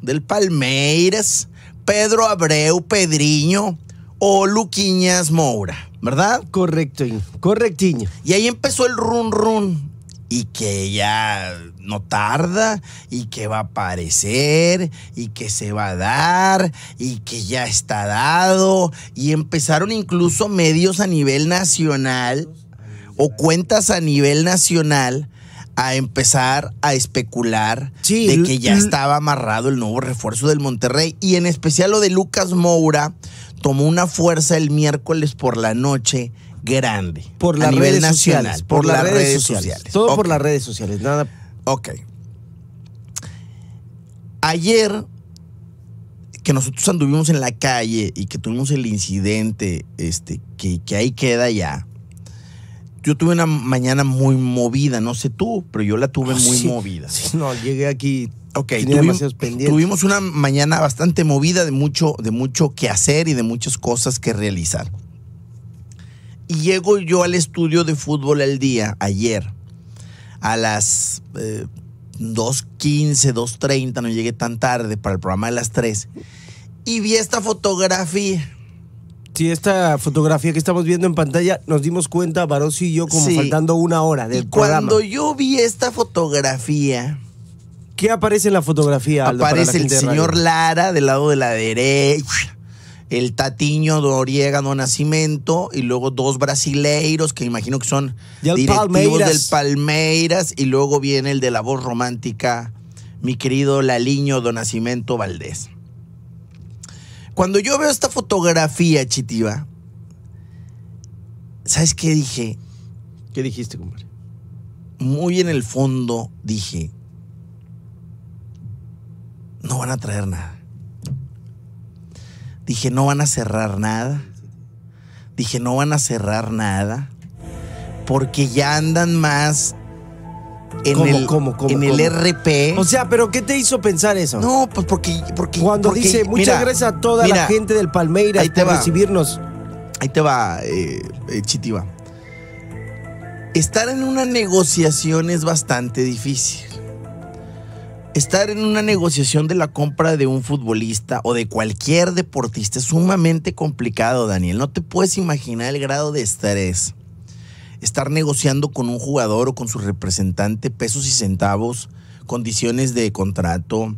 del Palmeiras, Pedro Abreu, Pedriño o Luquiñas Moura, ¿verdad? Correcto, correctiño. Y ahí empezó el run run y que ya no tarda y que va a aparecer y que se va a dar y que ya está dado y empezaron incluso medios a nivel nacional o cuentas a nivel nacional a empezar a especular de que ya estaba amarrado el nuevo refuerzo del Monterrey y en especial lo de Lucas Moura tomó una fuerza el miércoles por la noche grande por a nivel nacional, por, las, redes, sociales. Todo por las redes sociales, nada. Ok. Ayer que nosotros anduvimos en la calle y que tuvimos el incidente, este, que, que ahí queda ya yo tuve una mañana muy movida, no sé tú, pero yo la tuve ah, muy movida. no, llegué aquí. Ok, tuvimos, tuvimos, una mañana bastante movida de mucho, de mucho que hacer y de muchas cosas que realizar. Y llego yo al estudio de fútbol al día, ayer, a las 2.15, eh, 2.30, no llegué tan tarde para el programa de las 3. Y vi esta fotografía Sí, esta fotografía que estamos viendo en pantalla nos dimos cuenta, Barossi y yo, como faltando una hora del y Cuando yo vi esta fotografía. ¿Qué aparece en la fotografía? Aldo, aparece el señor Lara del lado de la derecha, el Tatiño Doriega do Nacimento, y luego dos brasileiros que imagino que son directivos del Palmeiras y luego viene el de la voz romántica, mi querido Laliño Donacimento Valdés. Cuando yo veo esta fotografía, Chitiva, ¿sabes qué dije? ¿Qué dijiste, compadre? Muy en el fondo dije, no van a traer nada. Dije, no van a cerrar nada. Dije, no van a cerrar nada. Porque ya andan más en ¿Cómo, el, cómo, en el RP. O sea, ¿pero qué te hizo pensar eso? No, pues porque. porque Cuando dice, muchas gracias a toda la gente del Palmeiras ahí te por va. recibirnos. Ahí te va, eh, eh, Chitiva. Estar en una negociación es bastante difícil. Estar en una negociación de la compra de un futbolista o de cualquier deportista es sumamente complicado, Daniel. No te puedes imaginar el grado de estrés estar negociando con un jugador o con su representante pesos y centavos, condiciones de contrato,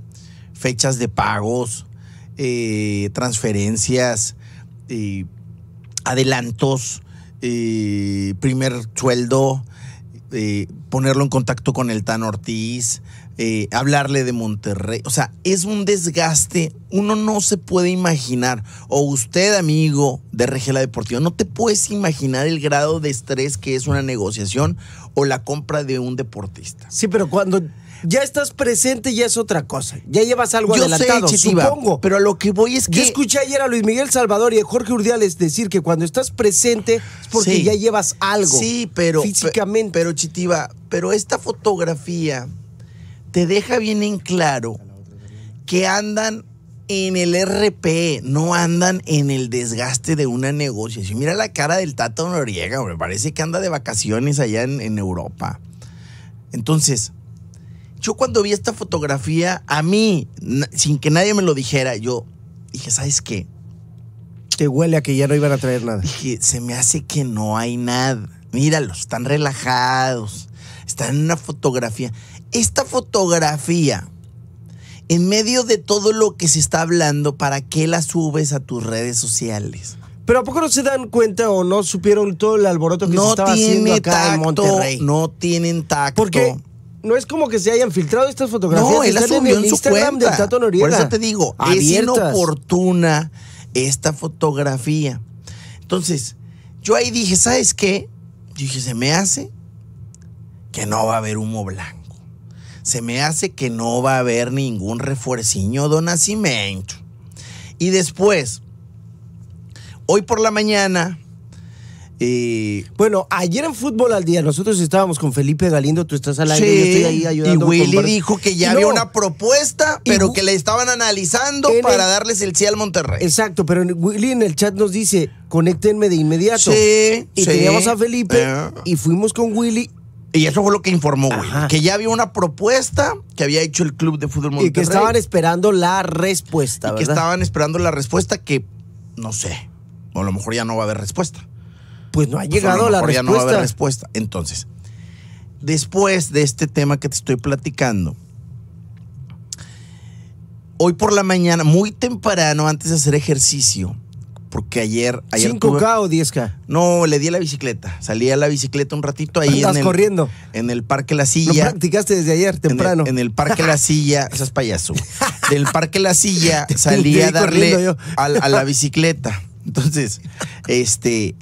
fechas de pagos, eh, transferencias, eh, adelantos, eh, primer sueldo, ponerlo en contacto con el Tan Ortiz, eh, hablarle de Monterrey. O sea, es un desgaste, uno no se puede imaginar. O usted, amigo de Regela Deportiva, no te puedes imaginar el grado de estrés que es una negociación o la compra de un deportista. Sí, pero cuando ya estás presente ya es otra cosa. Ya llevas algo Yo adelantado, supongo. Pero a lo que voy es que... Yo escuché ayer a Luis Miguel Salvador y a Jorge Urdiales decir que cuando estás presente es porque ya llevas algo. Sí, pero... Físicamente. Pero, pero Chitiva, pero esta fotografía te deja bien en claro que andan en el RP, no andan en el desgaste de una negociación. Mira la cara del Tata Noriega, hombre, parece que anda de vacaciones allá en, Europa. Entonces, yo cuando vi esta fotografía, a mí, sin que nadie me lo dijera, yo dije, ¿sabes qué? Te huele a que ya no iban a traer nada. Dije, se me hace que no hay nada. Míralos, están relajados está en una fotografía. Esta fotografía, en medio de todo lo que se está hablando, ¿para qué la subes a tus redes sociales? Pero ¿a poco no se dan cuenta o no supieron todo el alboroto que no se estaba haciendo acá en Monterrey? No tienen tacto. Porque no es como que se hayan filtrado estas fotografías. No, él subió en, su cuenta. Por eso te digo, es inoportuna esta fotografía. Entonces, yo ahí dije, ¿sabes qué? dije, se me hace que no va a haber humo blanco. Se me hace que no va a haber ningún refuerciño de nacimiento. Y después, hoy por la mañana, y eh, bueno, ayer en Fútbol al Día nosotros estábamos con Felipe Galindo, tú estás al aire, yo estoy ahí ayudando. Y Willy dijo que ya había una propuesta, pero que le estaban analizando para darles el sí al Monterrey. Exacto, pero Willy en el chat nos dice, conéctenme de inmediato. Sí, y sí, teníamos a Felipe eh. y fuimos con Willy y eso fue lo que informó, güey. Que ya había una propuesta que había hecho el club de fútbol Monterrey. Y que estaban esperando la respuesta, que estaban esperando la respuesta que, no sé, a lo mejor ya no va a haber respuesta. Pues no ha llegado a lo mejor la Ya no va a haber respuesta. Entonces, después de este tema que te estoy platicando, hoy por la mañana, muy temprano, antes de hacer ejercicio, porque ayer... ayer ¿5K o 10K? No, le di a la bicicleta. Salí a la bicicleta un ratito ahí en corriendo? En el Parque La Silla. Lo practicaste desde ayer, temprano. En el, Parque La Silla... Esas payaso. Del Parque La Silla salí a darle a, la bicicleta. Entonces, este...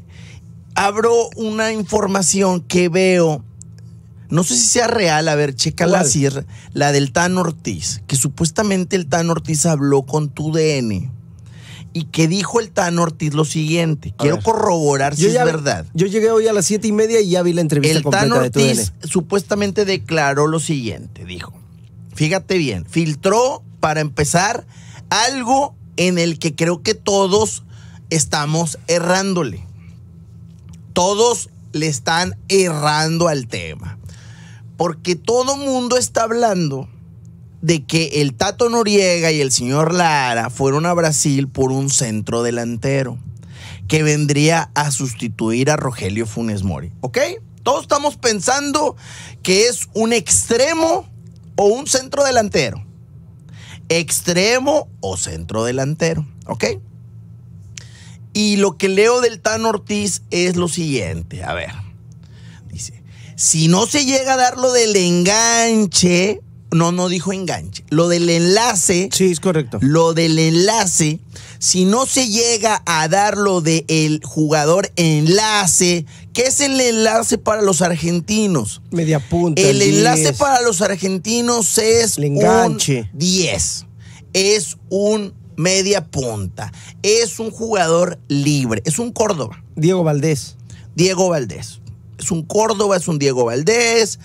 Abro una información que veo... No sé si sea real, a ver, checa la, la del Tan Ortiz, que supuestamente el Tan Ortiz habló con tu DN y que dijo el Tan Ortiz lo siguiente. Quiero corroborar si es verdad. Yo llegué hoy a las siete y media y ya vi la entrevista. El Tan Ortiz supuestamente declaró lo siguiente, dijo. Fíjate bien, filtró para empezar algo en el que creo que todos estamos errándole. Todos le están errando al tema. Porque todo mundo está hablando de que el Tato Noriega y el señor Lara fueron a Brasil por un centro delantero que vendría a sustituir a Rogelio Funes Mori. ¿Ok? Todos estamos pensando que es un extremo o un centro delantero. Extremo o centro delantero. ¿Ok? Y lo que leo del Tan Ortiz es lo siguiente. A ver. Dice, si no se llega a dar lo del enganche, no, no dijo enganche. Lo del enlace. Sí, es correcto. Lo del enlace, si no se llega a dar lo del jugador enlace, ¿qué es el enlace para los argentinos? Media punta. El, enlace para los argentinos es el enganche. 10. Es un media punta. Es un jugador libre. Es un Córdoba. Diego Valdés. Diego Valdés. Es un Córdoba, es un Diego Valdés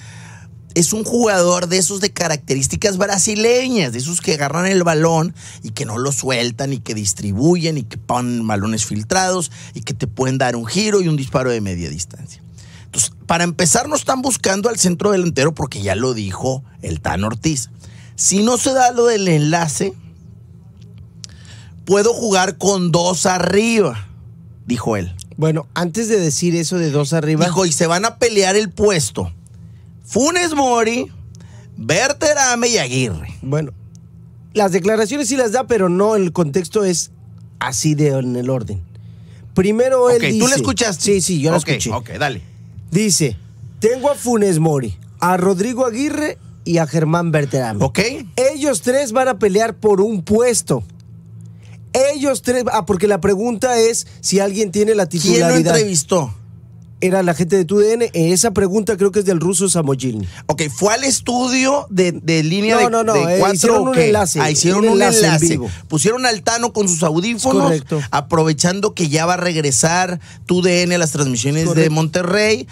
es un jugador de esos de características brasileñas, de esos que agarran el balón y que no lo sueltan y que distribuyen y que ponen balones filtrados y que te pueden dar un giro y un disparo de media distancia. Entonces, para empezar, no están buscando al centro delantero porque ya lo dijo el Tan Ortiz. Si no se da lo del enlace, puedo jugar con dos arriba, dijo él. Bueno, antes de decir eso de dos arriba. Dijo, y se van a pelear el puesto Funes Mori, Berterame y Aguirre. Bueno, las declaraciones sí las da, pero no, el contexto es así de en el orden. Primero él okay, dice... ¿tú la escuchaste? Sí, sí, yo la escuché. Ok, dale. Dice, tengo a Funes Mori, a Rodrigo Aguirre y a Germán Berterame. Ok. Ellos tres van a pelear por un puesto. Ellos tres... Ah, porque la pregunta es si alguien tiene la titularidad. ¿Quién lo entrevistó? era la gente de TUDN. E esa pregunta creo que es del ruso Samojilny, Ok, fue al estudio de, de línea no, de, no, no, eh, cuatro. hicieron un enlace. Ah, hicieron un enlace. Pusieron al Tano con sus audífonos. Aprovechando que ya va a regresar TUDN a las transmisiones de Monterrey.